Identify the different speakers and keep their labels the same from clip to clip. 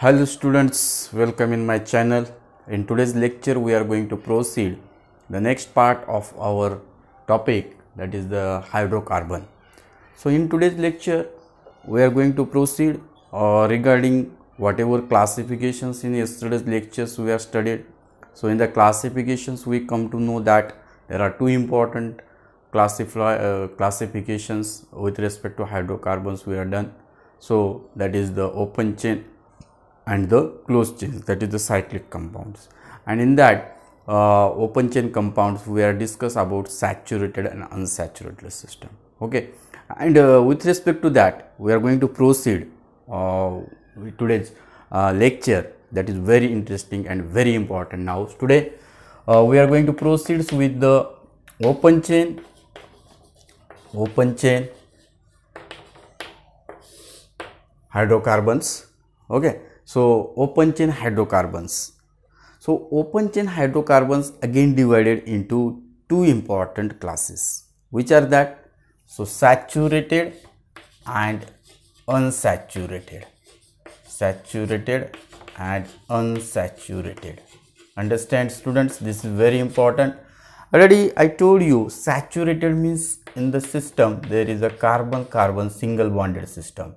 Speaker 1: hello students welcome in my channel in today's lecture we are going to proceed the next part of our topic that is the hydrocarbon so in today's lecture we are going to proceed uh, regarding whatever classifications in yesterday's lectures we have studied so in the classifications we come to know that there are two important classify uh, classifications with respect to hydrocarbons we are done so that is the open chain and the closed chains that is the cyclic compounds and in that uh, open chain compounds we are discuss about saturated and unsaturated system okay and uh, with respect to that we are going to proceed uh, today's uh, lecture that is very interesting and very important now today uh, we are going to proceed with the open chain open chain hydrocarbons okay so, open chain hydrocarbons. So, open chain hydrocarbons again divided into two important classes which are that so saturated and unsaturated saturated and unsaturated understand students this is very important already i told you saturated means in the system there is a carbon carbon single bonded system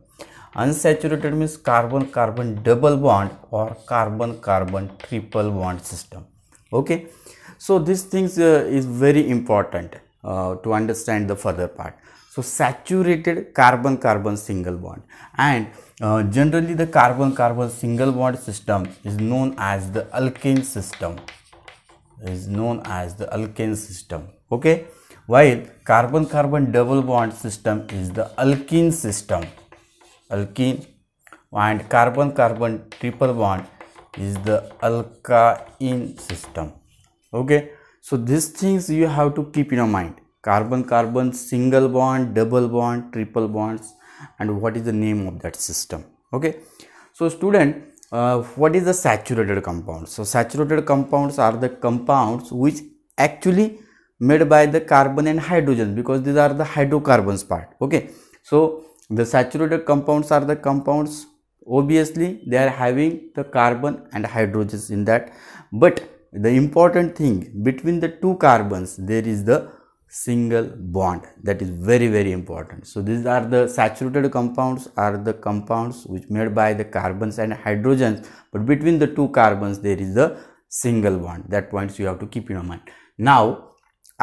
Speaker 1: unsaturated means carbon carbon double bond or carbon carbon triple bond system okay so these things uh, is very important uh, to understand the further part so saturated carbon carbon single bond and uh, generally the carbon carbon single bond system is known as the alkane system is known as the alkane system okay while carbon carbon double bond system is the alkene system alkene and carbon carbon triple bond is the alkyne system okay so these things you have to keep in your mind carbon carbon single bond double bond triple bonds and what is the name of that system okay so student uh, what is the saturated compound so saturated compounds are the compounds which actually made by the carbon and hydrogen because these are the hydrocarbons part okay so the saturated compounds are the compounds obviously they are having the carbon and hydrogens in that but the important thing between the two carbons there is the single bond that is very very important so these are the saturated compounds are the compounds which made by the carbons and hydrogens but between the two carbons there is the single bond that points you have to keep in your mind now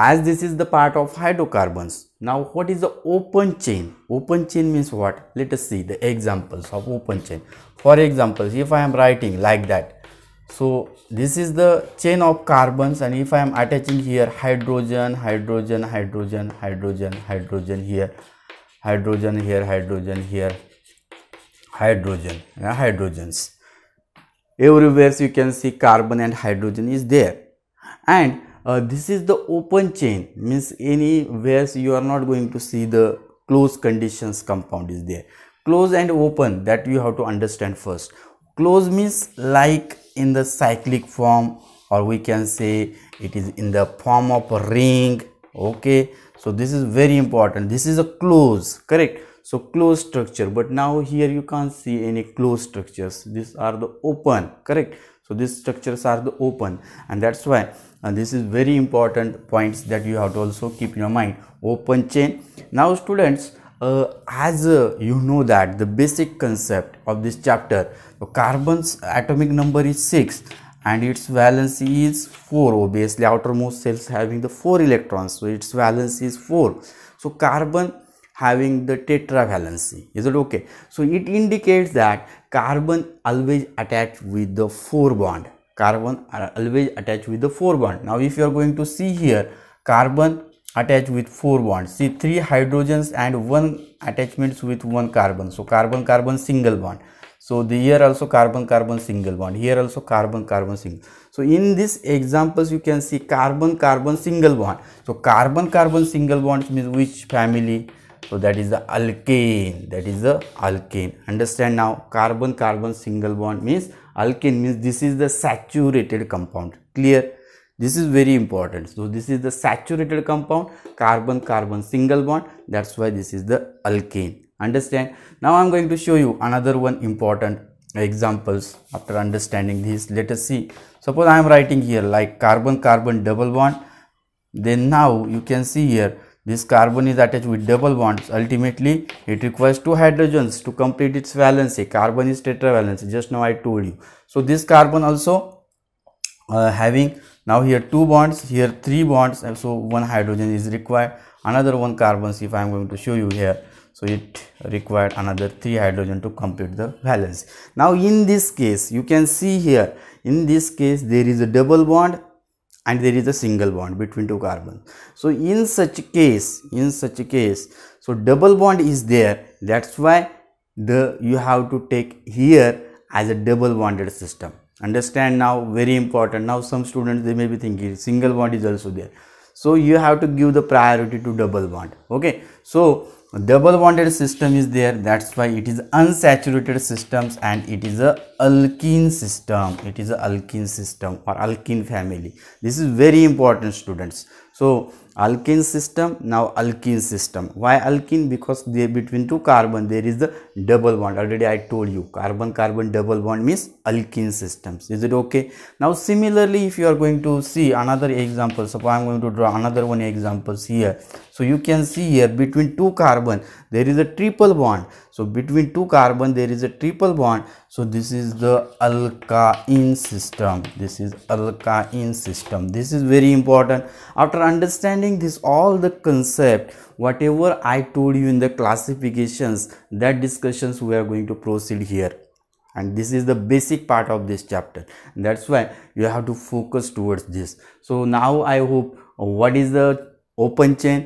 Speaker 1: as this is the part of hydrocarbons now what is the open chain open chain means what let us see the examples of open chain for example if i am writing like that so this is the chain of carbons and if i am attaching here hydrogen hydrogen hydrogen hydrogen hydrogen here hydrogen here hydrogen here hydrogen hydrogens everywhere you can see carbon and hydrogen is there and uh, this is the open chain means anywhere you are not going to see the closed conditions compound is there close and open that you have to understand first close means like in the cyclic form or we can say it is in the form of a ring okay so this is very important this is a close correct so close structure but now here you can't see any close structures these are the open correct so these structures are the open and that's why and uh, this is very important points that you have to also keep in your mind open chain now students uh, as uh, you know that the basic concept of this chapter the carbon's atomic number is 6 and its valence is 4 obviously outermost cells having the 4 electrons so its valence is 4 so carbon having the tetravalency is it okay so it indicates that carbon always attached with the four bond carbon are always attached with the four bond now if you are going to see here carbon attached with four bonds see three hydrogens and one attachments with one carbon so carbon carbon single bond so the here also carbon carbon single bond here also carbon carbon single so in this examples you can see carbon carbon single bond so carbon carbon single bond means which family so that is the alkane. That is the alkane. Understand now carbon carbon single bond means alkane means this is the saturated compound. Clear? This is very important. So this is the saturated compound carbon carbon single bond. That's why this is the alkane. Understand? Now I'm going to show you another one important examples after understanding this let us see suppose i am writing here like carbon carbon double bond then now you can see here this carbon is attached with double bonds. Ultimately, it requires two hydrogens to complete its valency. Carbon is tetravalency. Just now I told you. So this carbon also uh, having now here two bonds, here three bonds, and so one hydrogen is required. Another one carbon, If I am going to show you here, so it required another three hydrogen to complete the valence. Now in this case, you can see here. In this case, there is a double bond and there is a single bond between two carbons so in such case in such case so double bond is there that's why the you have to take here as a double bonded system understand now very important now some students they may be thinking single bond is also there so you have to give the priority to double bond okay so double bonded system is there that's why it is unsaturated systems and it is a alkene system it is a alkene system or alkene family this is very important students so alkene system now alkene system. Why alkene? Because they between two carbon there is the double bond. Already I told you carbon carbon double bond means alkene systems. Is it okay? Now similarly if you are going to see another example. So I am going to draw another one examples here. So you can see here between two carbon there is a triple bond so between two carbon there is a triple bond so this is the alkyne system this is alkyne system this is very important after understanding this all the concept whatever i told you in the classifications that discussions we are going to proceed here and this is the basic part of this chapter that's why you have to focus towards this so now i hope what is the open chain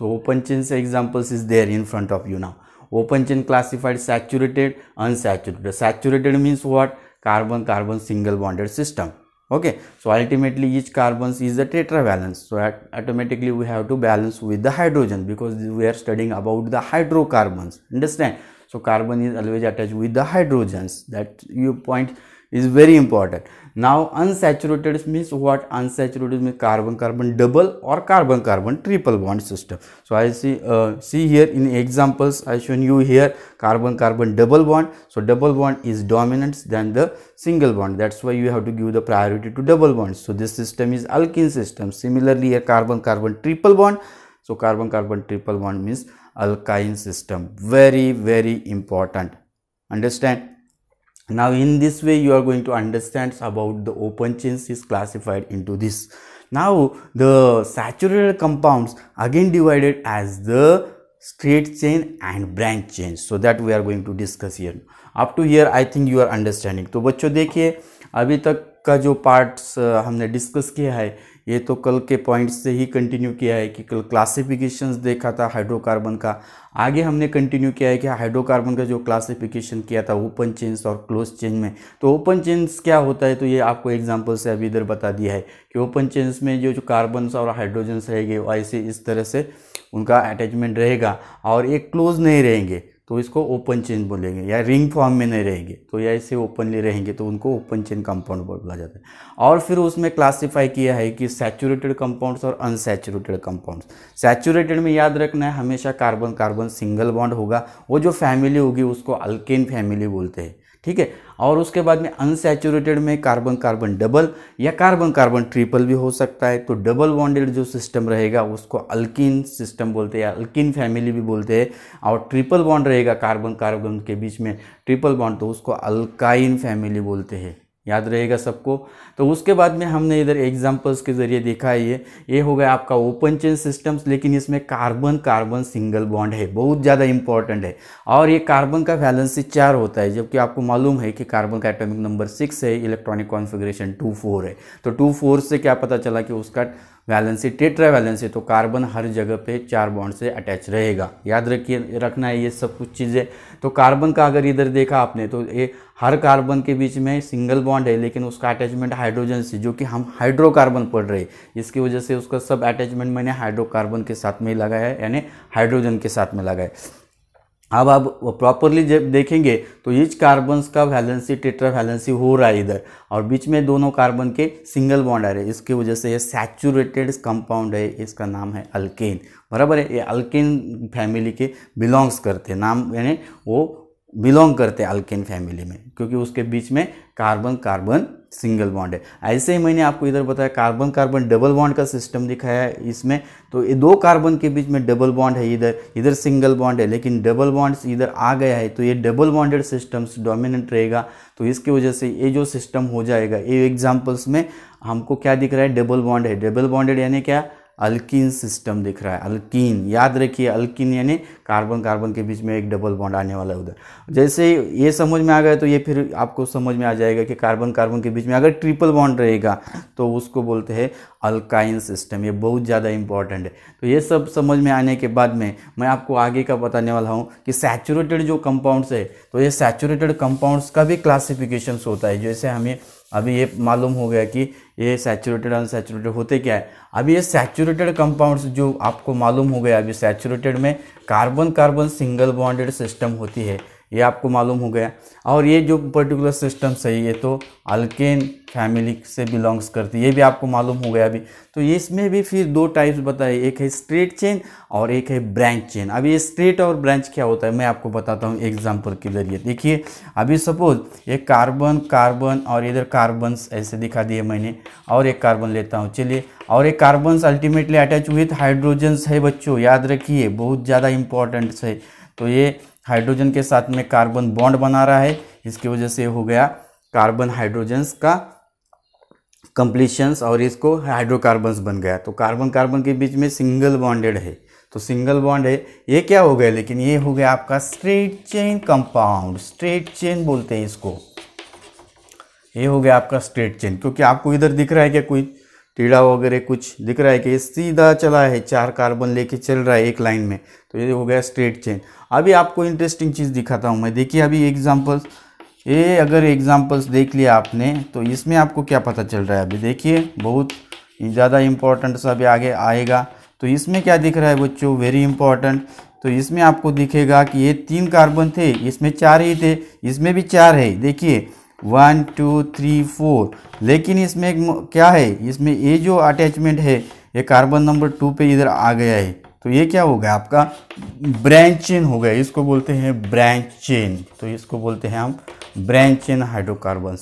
Speaker 1: so open chain examples is there in front of you now. Open chain classified saturated, unsaturated. Saturated means what? Carbon-carbon single bonded system. Okay, so ultimately each carbon is a tetravalence. So automatically we have to balance with the hydrogen because we are studying about the hydrocarbons. Understand? So carbon is always attached with the hydrogens. That you point is very important. Now unsaturated means what? Unsaturated means carbon-carbon double or carbon-carbon triple bond system. So I see uh, see here in examples I shown you here carbon-carbon double bond. So double bond is dominant than the single bond. That's why you have to give the priority to double bonds. So this system is alkene system. Similarly, a carbon-carbon triple bond. So carbon-carbon triple bond means alkyne system. Very very important. Understand? Now in this way you are going to understand about the open chains is classified into this. Now the saturated compounds again divided as the straight chain and branch chain so that we are going to discuss here. Up to here I think you are understanding. तो बच्चों देखिए अभी तक का जो parts हमने discuss किया है ये तो कल के पॉइंट्स से ही कंटिन्यू किया है कि कल क्लासिफिकेशंस देखा था हाइड्रोकार्बन का आगे हमने कंटिन्यू किया है कि हाइड्रोकार्बन का जो क्लासिफिकेशन किया था ओपन चेंज और क्लोज चेंज में तो ओपन चेंज क्या होता है तो ये आपको एग्जाम्पल से अभी इधर बता दिया है कि ओपन चेंज में जो जो कार्बन्स और हाइड्रोजन्स रहेंगे ऐसे इस तरह से उनका अटैचमेंट रहेगा और ये क्लोज नहीं रहेंगे तो इसको ओपन चेन बोलेंगे या रिंग फॉर्म में नहीं रहेंगे तो या ऐसे ओपनली रहेंगे तो उनको ओपन चेन कंपाउंड बोला जाता है और फिर उसमें क्लासिफाई किया है कि सैचुरेटेड कंपाउंड्स और अनसेचुरेटेड कंपाउंड्स सैचुरेटेड में याद रखना है हमेशा कार्बन कार्बन सिंगल बॉन्ड होगा वो जो फैमिली होगी उसको अल्केन फैमिली बोलते हैं ठीक है और उसके बाद में अनसेचुरेटेड में कार्बन कार्बन डबल या कार्बन कार्बन ट्रिपल भी हो सकता है तो डबल बॉन्डेड जो सिस्टम रहेगा उसको अल्किन सिस्टम बोलते हैं या अल्किन फैमिली भी बोलते हैं और ट्रिपल बॉन्ड रहेगा कार्बन कार्बन के बीच में ट्रिपल बॉन्ड तो उसको अल्काइन फैमिली बोलते हैं याद रहेगा सबको तो उसके बाद में हमने इधर एग्जांपल्स के ज़रिए देखा है ये ये हो गया आपका ओपन चेन सिस्टम्स लेकिन इसमें कार्बन कार्बन सिंगल बॉन्ड है बहुत ज़्यादा इंपॉर्टेंट है और ये कार्बन का वैलेंसी चार होता है जबकि आपको मालूम है कि कार्बन का एटॉमिक नंबर सिक्स है इलेक्ट्रॉनिक कॉन्फिग्रेशन टू फोर है तो टू फोर से क्या पता चला कि उसका वैलेंसी टेट्रा वैलेंसी तो कार्बन हर जगह पे चार बॉन्ड से अटैच रहेगा याद रखिए रखना है ये सब कुछ चीज़ें तो कार्बन का अगर इधर देखा आपने तो ये हर कार्बन के बीच में सिंगल बॉन्ड है लेकिन उसका अटैचमेंट हाइड्रोजन से जो कि हम हाइड्रोकार्बन पढ़ रहे हैं इसकी वजह से उसका सब अटैचमेंट मैंने हाइड्रोकार्बन के साथ में लगाया है यानी हाइड्रोजन के साथ में लगाया अब आप प्रॉपरली जब देखेंगे तो ईच कार्बन्स का वैलेंसी टेट्रा वैलेंसी हो रहा है इधर और बीच में दोनों कार्बन के सिंगल बॉन्ड आ रहे हैं इसकी वजह से ये सैचुरेटेड कंपाउंड है इसका नाम है अल्केन बराबर है ये अल्केन फैमिली के बिलोंग्स करते हैं नाम यानी वो बिलोंग करते हैं अल्केन फैमिली में क्योंकि उसके बीच में कार्बन कार्बन सिंगल बॉन्ड है ऐसे ही मैंने आपको इधर बताया कार्बन कार्बन डबल बॉन्ड का सिस्टम दिखाया है इसमें तो ये दो कार्बन के बीच में डबल बॉन्ड है इधर इधर सिंगल बॉन्ड है लेकिन डबल बॉन्ड्स इधर आ गया है तो ये डबल बॉन्डेड सिस्टम्स डोमिनेंट रहेगा तो इसकी वजह से ये जो सिस्टम हो जाएगा ये एग्जाम्पल्स में हमको क्या दिख रहा है डबल बॉन्ड है डबल बॉन्डेड यानी क्या अल्किन सिस्टम दिख रहा है अल्किन याद रखिए अल्किन यानी कार्बन कार्बन के बीच में एक डबल बॉन्ड आने वाला है उधर जैसे ये समझ में आ गया तो ये फिर आपको समझ में आ जाएगा कि कार्बन कार्बन के बीच में अगर ट्रिपल बॉन्ड रहेगा तो उसको बोलते हैं अल्काइन सिस्टम ये बहुत ज़्यादा इंपॉर्टेंट है तो ये सब समझ में आने के बाद में मैं आपको आगे का बताने वाला हूँ कि सैचुरेटेड जो कंपाउंड्स है तो ये सैचुरेटेड कंपाउंड्स का भी क्लासिफिकेशन होता है जैसे हमें अभी ये मालूम हो गया कि ये सैचुरेटेड अनसेचुरेटेड होते क्या है अभी ये सैचुरेटेड कंपाउंड्स जो आपको मालूम हो गया अभी सैचुरेटेड में carbon carbon single bonded system होती है ये आपको मालूम हो गया और ये जो पर्टिकुलर सिस्टम्स है ये तो अल्केन फैमिली से बिलोंग्स करती है ये भी आपको मालूम हो गया अभी तो ये इसमें भी फिर दो टाइप्स बताए एक है स्ट्रेट चेन और एक है ब्रांच चेन अभी ये स्ट्रेट और ब्रांच क्या होता है मैं आपको बताता हूँ एग्जाम्पल के जरिए देखिए अभी सपोज ये कार्बन कार्बन और इधर कार्बन्स ऐसे दिखा दिए मैंने और एक कार्बन लेता हूँ चलिए और ये carbons ultimately attach with hydrogens है बच्चों याद रखिए बहुत ज़्यादा इंपॉर्टेंट्स है तो ये हाइड्रोजन के साथ में कार्बन बॉन्ड बना रहा है इसकी वजह से हो गया कार्बन हाइड्रोजन्स का कंप्लीशंस और इसको हाइड्रोकार्बन्स बन गया तो कार्बन कार्बन के बीच में सिंगल बॉन्डेड है तो सिंगल बॉन्ड है ये क्या हो गया लेकिन ये हो गया आपका straight chain compound straight chain बोलते हैं इसको ये हो गया आपका स्ट्रेट चेन क्योंकि आपको इधर दिख रहा है क्या कोई टीढ़ा वगैरह कुछ दिख रहा है कि सीधा चला है चार कार्बन लेके चल रहा है एक लाइन में तो ये हो गया स्ट्रेट चेन अभी आपको इंटरेस्टिंग चीज़ दिखाता हूँ मैं देखिए अभी एग्जाम्पल्स ये अगर एग्जाम्पल्स देख लिया आपने तो इसमें आपको क्या पता चल रहा है अभी देखिए बहुत ज़्यादा इम्पोर्टेंट सा अभी आगे आएगा तो इसमें क्या दिख रहा है बच्चों वेरी इंपॉर्टेंट तो इसमें आपको दिखेगा कि ये तीन कार्बन थे इसमें चार ही थे इसमें भी चार है देखिए वन टू थ्री फोर लेकिन इसमें क्या है इसमें ये जो अटैचमेंट है ये कार्बन नंबर टू पे इधर आ गया है तो ये क्या हो गया आपका ब्रांच चेन हो गया इसको बोलते हैं ब्रांच चेन तो इसको बोलते हैं हम ब्रांच चेन हाइड्रोकार्बन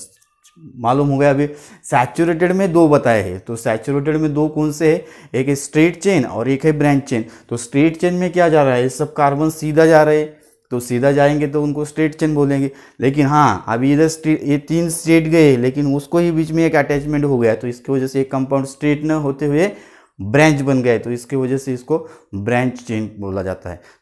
Speaker 1: मालूम हो गया अभी सैचुरेटेड में दो बताए हैं तो सैचुरेटेड में दो कौन से है एक है स्ट्रेट चेन और एक है ब्रांच चेन तो स्ट्रेट चेन में क्या जा रहा है सब कार्बन सीधा जा रहे हैं तो सीधा जाएंगे तो उनको स्ट्रेट चेन बोलेंगे लेकिन हाँ अभी इधर स्ट्रेट ये तीन स्ट्रेट गए लेकिन उसको ही बीच में एक अटैचमेंट हो गया तो इसकी वजह से एक कंपाउंड स्ट्रेट न होते हुए ब्रांच बन गए तो इसकी वजह से इसको ब्रांच चेन बोला जाता है